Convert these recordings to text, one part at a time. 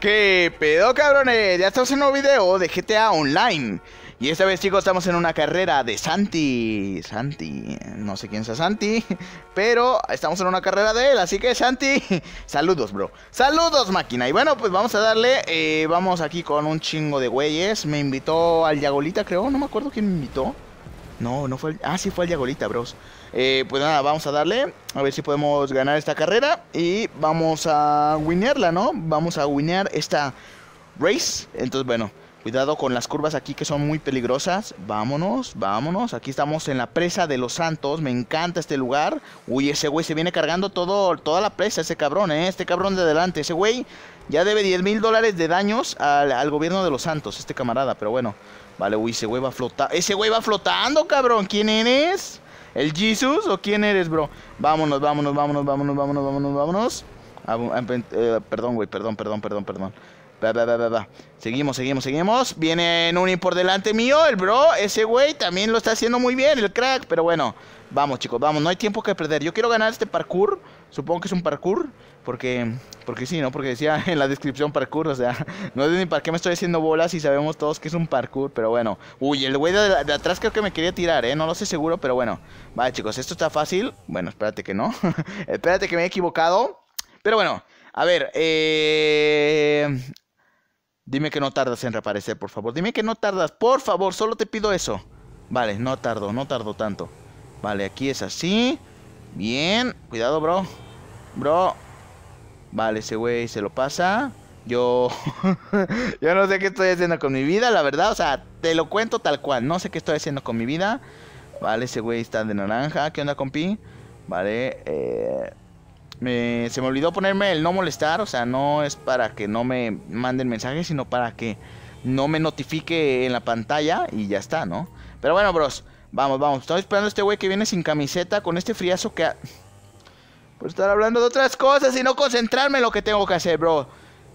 ¿Qué pedo cabrones? Ya estamos en un nuevo video de GTA Online Y esta vez chicos estamos en una carrera de Santi Santi, no sé quién sea Santi Pero estamos en una carrera de él, así que Santi Saludos bro, saludos máquina Y bueno pues vamos a darle, eh, vamos aquí con un chingo de güeyes Me invitó al Yagolita creo, no me acuerdo quién me invitó no, no fue el... Ah, sí fue el Diabolita, bros. Eh, pues nada, vamos a darle. A ver si podemos ganar esta carrera. Y vamos a winearla, ¿no? Vamos a winear esta race. Entonces, bueno, cuidado con las curvas aquí que son muy peligrosas. Vámonos, vámonos. Aquí estamos en la presa de Los Santos. Me encanta este lugar. Uy, ese güey se viene cargando todo, toda la presa, ese cabrón, ¿eh? Este cabrón de adelante. Ese güey ya debe 10 mil dólares de daños al, gobierno de los santos, este camarada, pero bueno. Vale, uy, ese güey va flotando. Ese güey va flotando, cabrón. ¿Quién eres? ¿El Jesus o quién eres, bro? Vámonos, vámonos, vámonos, vámonos, vámonos, vámonos, vámonos. Ah, ah, eh, perdón, güey, perdón, perdón, perdón, perdón. Seguimos, seguimos, seguimos. Viene y por delante mío, el bro. Ese güey también lo está haciendo muy bien, el crack. Pero bueno, vamos, chicos, vamos. No hay tiempo que perder. Yo quiero ganar este parkour. Supongo que es un parkour, porque, porque sí, ¿no? Porque decía en la descripción parkour, o sea, no sé ni para qué me estoy haciendo bolas y sabemos todos que es un parkour, pero bueno. Uy, el güey de, atrás creo que me quería tirar, ¿eh? No lo sé seguro, pero bueno. Vale, chicos, esto está fácil. Bueno, espérate que no. espérate que me he equivocado. Pero bueno, a ver, eh, Dime que no tardas en reaparecer, por favor. Dime que no tardas, por favor, solo te pido eso. Vale, no tardo, no tardo tanto. Vale, aquí es así. Bien. Cuidado, bro. Bro. Vale, ese güey se lo pasa. Yo... yo no sé qué estoy haciendo con mi vida, la verdad. O sea, te lo cuento tal cual. No sé qué estoy haciendo con mi vida. Vale, ese güey está de naranja. ¿Qué onda, compi? Vale. Eh, se me olvidó ponerme el no molestar. O sea, no es para que no me manden mensajes, sino para que no me notifique en la pantalla y ya está, ¿no? Pero bueno, bros. Vamos, vamos. Estamos esperando a este güey que viene sin camiseta con este friazo que... Ha... Por estar hablando de otras cosas y no concentrarme en lo que tengo que hacer, bro.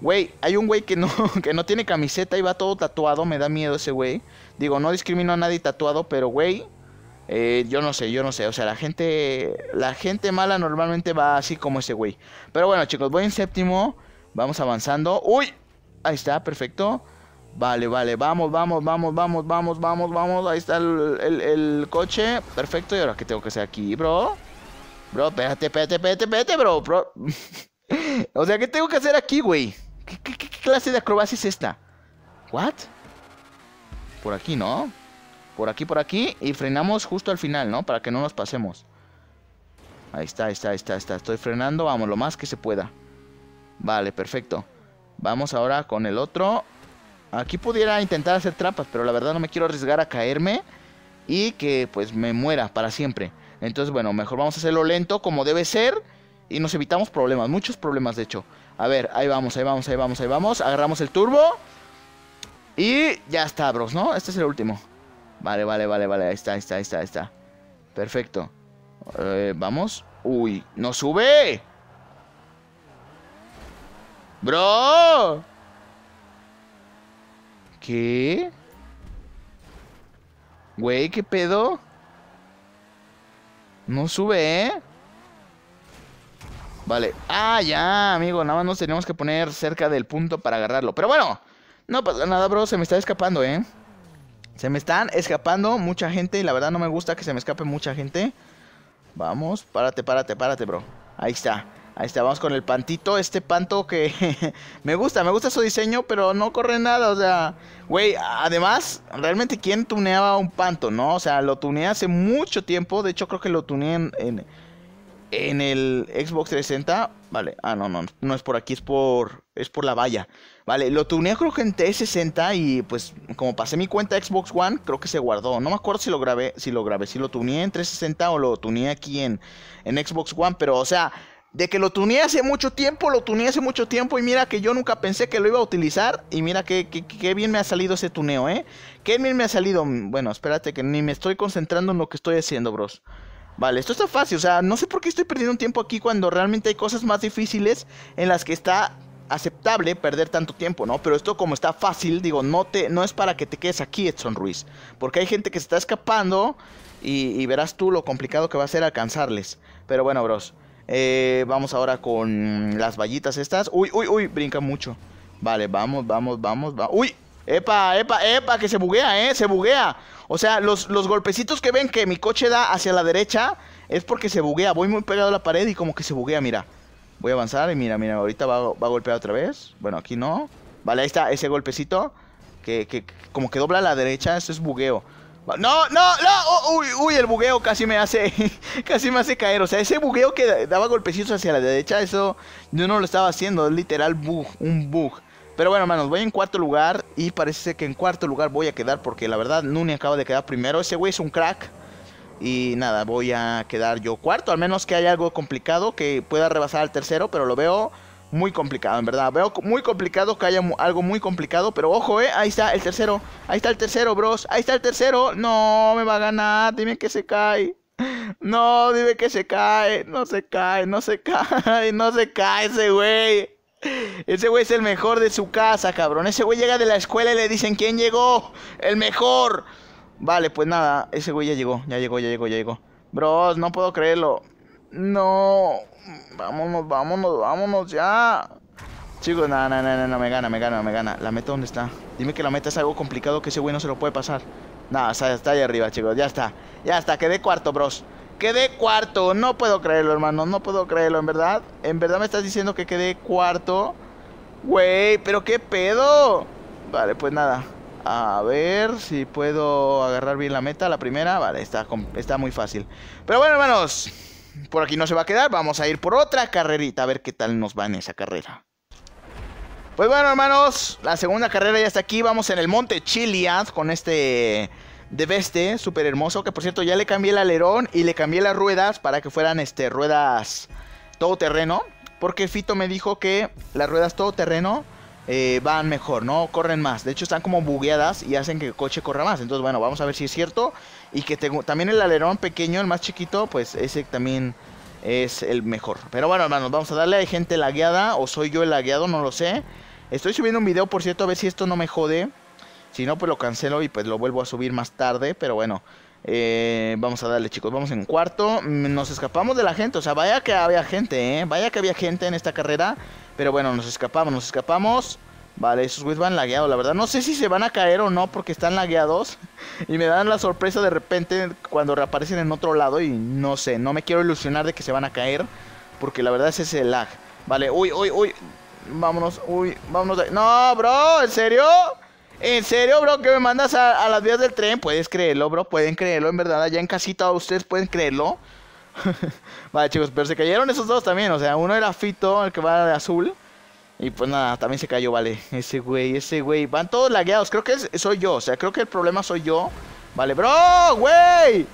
Güey, hay un güey que no, que no tiene camiseta y va todo tatuado. Me da miedo ese güey. Digo, no discrimino a nadie tatuado, pero güey... Eh, yo no sé, yo no sé. O sea, la gente. La gente mala normalmente va así como ese güey. Pero bueno, chicos, voy en séptimo. Vamos avanzando. ¡Uy! Ahí está, perfecto. Vale, vale, vamos, vamos, vamos, vamos, vamos, vamos, vamos. Ahí está el, coche. Perfecto, y ahora qué tengo que hacer aquí, bro. Bro, espérate, espérate, espérate, espérate, bro. o sea, ¿qué tengo que hacer aquí, güey? ¿Qué, clase de acrobacia es esta? ¿What? Por aquí, ¿no? Por aquí, por aquí. Y frenamos justo al final, ¿no? Para que no nos pasemos. Ahí está, ahí está, ahí está, ahí está. Estoy frenando, vamos, lo más que se pueda. Vale, perfecto. Vamos ahora con el otro. Aquí pudiera intentar hacer trampas, pero la verdad no me quiero arriesgar a caerme y que pues me muera para siempre. Entonces, bueno, mejor vamos a hacerlo lento como debe ser y nos evitamos problemas, muchos problemas de hecho. A ver, ahí vamos, ahí vamos, ahí vamos, ahí vamos. Agarramos el turbo y ya está, bros, ¿no? Este es el último. Vale, vale, vale, vale, ahí está, ahí está, ahí está, está. Perfecto. Eh, vamos. Uy, no sube. Bro. ¿Qué? Güey, ¿qué pedo? No sube, ¿eh? Vale. Ah, ya, amigo. Nada más nos tenemos que poner cerca del punto para agarrarlo. Pero bueno. No pasa nada, bro. Se me está escapando, ¿eh? Se me están escapando mucha gente. La verdad no me gusta que se me escape mucha gente. Vamos. Párate, párate, párate, bro. Ahí está. Ahí está, vamos con el pantito. Este panto que me gusta, me gusta su diseño, pero no corre nada. O sea, güey, además, realmente, ¿quién tuneaba un panto, no? O sea, lo tuneé hace mucho tiempo. De hecho, creo que lo tuneé en, en, el Xbox 360. Vale, ah, no, no, no es por aquí, es por, es por la valla. Vale, lo tuneé creo que en T60 y pues como pasé mi cuenta Xbox One, creo que se guardó. No me acuerdo si lo grabé, si lo grabé, si lo tuneé en 360 o lo tuneé aquí en, en Xbox One, pero o sea de que lo tuneé hace mucho tiempo, lo tuneé hace mucho tiempo y mira que yo nunca pensé que lo iba a utilizar y mira que, bien me ha salido ese tuneo, ¿eh? Qué bien me ha salido. Bueno, espérate que ni me estoy concentrando en lo que estoy haciendo, bros. Vale, esto está fácil, o sea, no sé por qué estoy perdiendo un tiempo aquí cuando realmente hay cosas más difíciles en las que está aceptable perder tanto tiempo, ¿no? Pero esto como está fácil, digo, no, te, no es para que te quedes aquí, Edson Ruiz, porque hay gente que se está escapando y verás tú lo complicado que va a ser alcanzarles. Pero bueno, bros. Eh, vamos ahora con las vallitas estas. Uy, uy, uy, brinca mucho. Vale, vamos, vamos, vamos. Uy, epa, epa, epa, que se buguea, eh, se buguea. O sea, los, golpecitos que ven que mi coche da hacia la derecha es porque se buguea. Voy muy pegado a la pared y como que se buguea, mira. Voy a avanzar y mira, mira, ahorita va, a golpear otra vez. Bueno, aquí no. Vale, ahí está ese golpecito que, que como que dobla a la derecha, eso es bugueo. No, no, no. Uy, uy, el bugueo casi me hace. casi me hace caer. O sea, ese bugueo que daba golpecitos hacia la derecha, eso yo no lo estaba haciendo. Es literal bug, un bug. Pero bueno, hermanos, voy en cuarto lugar. Y parece que en cuarto lugar voy a quedar. Porque la verdad, Nuni acaba de quedar primero. Ese güey es un crack. Y nada, voy a quedar yo cuarto. Al menos que haya algo complicado que pueda rebasar al tercero. Pero lo veo muy complicado, en verdad. Veo muy complicado que haya algo muy complicado. Pero ojo, eh. Ahí está el tercero. Ahí está el tercero, bros. Ahí está el tercero. No, me va a ganar. Dime que se cae. No, dime que se cae. No se cae, no se cae. No se cae ese güey. Ese güey es el mejor de su casa, cabrón. Ese güey llega de la escuela y le dicen, ¿quién llegó? El mejor. Vale, pues nada. Ese güey ya llegó. Ya llegó, ya llegó, ya llegó. Bros, no puedo creerlo. No. Vámonos, vámonos, vámonos ya. Chicos, no, no, no, no, me gana, me gana, me gana. La meta, ¿dónde está? Dime que la meta es algo complicado que ese güey no se lo puede pasar. Nada, está, ahí arriba, chicos, ya está. Ya está, quedé cuarto, bros. Quedé cuarto, no puedo creerlo, hermano, no puedo creerlo, en verdad. En verdad me estás diciendo que quedé cuarto. Güey, pero qué pedo. Vale, pues nada. A ver si puedo agarrar bien la meta, la primera. Vale, está, está muy fácil. Pero bueno, hermanos por aquí no se va a quedar. Vamos a ir por otra carrerita a ver qué tal nos va en esa carrera. Pues bueno, hermanos, la segunda carrera ya está aquí. Vamos en el Monte Chiliad con este de beste súper hermoso. Que por cierto, ya le cambié el alerón y le cambié las ruedas para que fueran este, ruedas todoterreno. Porque Fito me dijo que las ruedas todoterreno eh, van mejor, ¿no? Corren más. De hecho, están como bugueadas y hacen que el coche corra más. Entonces, bueno, vamos a ver si es cierto. Y que tengo, también el alerón pequeño, el más chiquito, pues ese también es el mejor. Pero bueno, hermanos, vamos a darle. Hay gente lagueada o soy yo el lagueado, no lo sé. Estoy subiendo un video, por cierto, a ver si esto no me jode. Si no, pues lo cancelo y pues lo vuelvo a subir más tarde. Pero bueno, eh, vamos a darle, chicos. Vamos en cuarto. Nos escapamos de la gente. O sea, vaya que había gente, ¿eh? Vaya que había gente en esta carrera. Pero bueno, nos escapamos, nos escapamos. Vale, esos weeds van lagueados, la verdad. No sé si se van a caer o no porque están lagueados. Y me dan la sorpresa de repente cuando reaparecen en otro lado. Y no sé, no me quiero ilusionar de que se van a caer. Porque la verdad es ese lag. Vale, uy, uy, uy. Vámonos, uy, vámonos. De... No, bro, ¿en serio? ¿En serio, bro? ¿Que me mandas a, a, las vías del tren? Puedes creerlo, bro. Pueden creerlo, en verdad. Allá en casita ustedes pueden creerlo. vale, chicos, pero se cayeron esos dos también. O sea, uno era Fito, el que va de azul. Y pues nada, también se cayó, vale. Ese güey, ese güey. Van todos lagueados. Creo que soy yo. O sea, creo que el problema soy yo. Vale, bro, güey.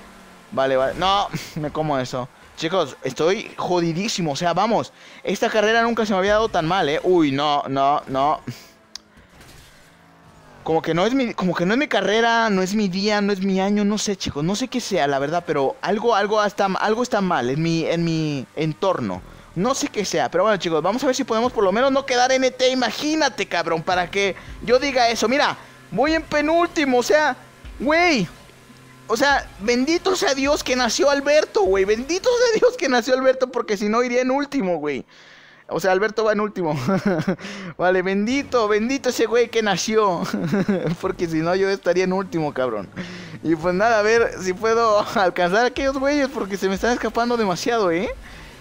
Vale, vale. No, me como eso. Chicos, estoy jodidísimo. O sea, vamos. Esta carrera nunca se me había dado tan mal, ¿eh? Uy, no, no, no como que no es mi, como que no es mi carrera, no es mi día, no es mi año, no sé, chicos, no sé qué sea, la verdad, pero algo, algo está, algo está mal en mi, en mi entorno. No sé qué sea, pero bueno, chicos, vamos a ver si podemos por lo menos no quedar NT. Imagínate, cabrón, para que yo diga eso. Mira, voy en penúltimo, o sea, güey. O sea, bendito sea Dios que nació Alberto, güey. Bendito sea Dios que nació Alberto, porque si no iría en último, güey. O sea, Alberto va en último. vale, bendito, bendito ese güey que nació. Porque si no, yo estaría en último, cabrón. Y pues nada, a ver si puedo alcanzar a aquellos güeyes. Porque se me están escapando demasiado, ¿eh?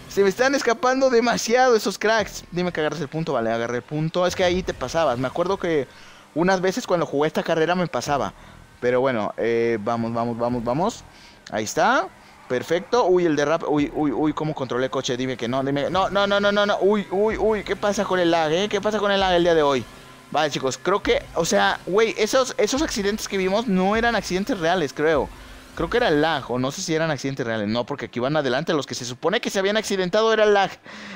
Se me están escapando demasiado esos cracks. Dime que agarras el punto, vale, agarré el punto. Es que ahí te pasabas. Me acuerdo que unas veces cuando jugué esta carrera me pasaba. Pero bueno, eh, vamos, vamos, vamos, vamos. Ahí está. Perfecto. Uy, el derrape. Uy, uy, uy, cómo controlé coche. Dime que no, dime. No, no, no, no, no, Uy, uy, uy. ¿Qué pasa con el lag, eh? ¿Qué pasa con el lag el día de hoy? Vale, chicos, creo que, o sea, güey, esos, esos accidentes que vimos no eran accidentes reales, creo. Creo que era el lag, o no sé si eran accidentes reales. No, porque aquí van adelante los que se supone que se habían accidentado era el lag.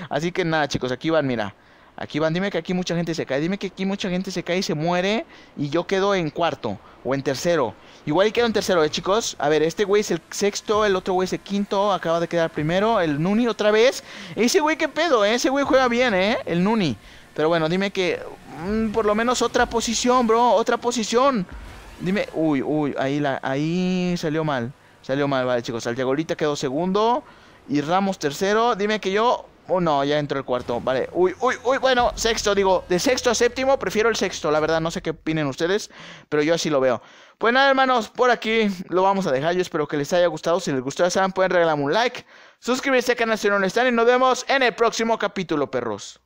Así que nada, chicos, aquí van, mira. Aquí van, dime que aquí mucha gente se cae, dime que aquí mucha gente se cae y se muere y yo quedo en cuarto o en tercero. Igual y quedo en tercero, ¿eh, chicos? A ver, este güey es el sexto, el otro güey es el quinto, acaba de quedar primero, el Nuni otra vez. Ese güey, qué pedo, eh? Ese güey juega bien, ¿eh? El Nuni. Pero bueno, dime que mm, por lo menos otra posición, bro, otra posición. Dime, uy, uy, ahí, la, ahí salió mal. Salió mal, vale, chicos. Al ahorita quedó segundo y Ramos tercero. Dime que yo Oh, no, ya entró el cuarto. Vale. Uy, uy, uy. Bueno, sexto, digo. De sexto a séptimo, prefiero el sexto. La verdad, no sé qué opinen ustedes, pero yo así lo veo. Pues nada, hermanos, por aquí lo vamos a dejar. Yo espero que les haya gustado. Si les gustó, ya saben, pueden regalarme un like. Suscribirse al canal si no lo están. Y nos vemos en el próximo capítulo, perros.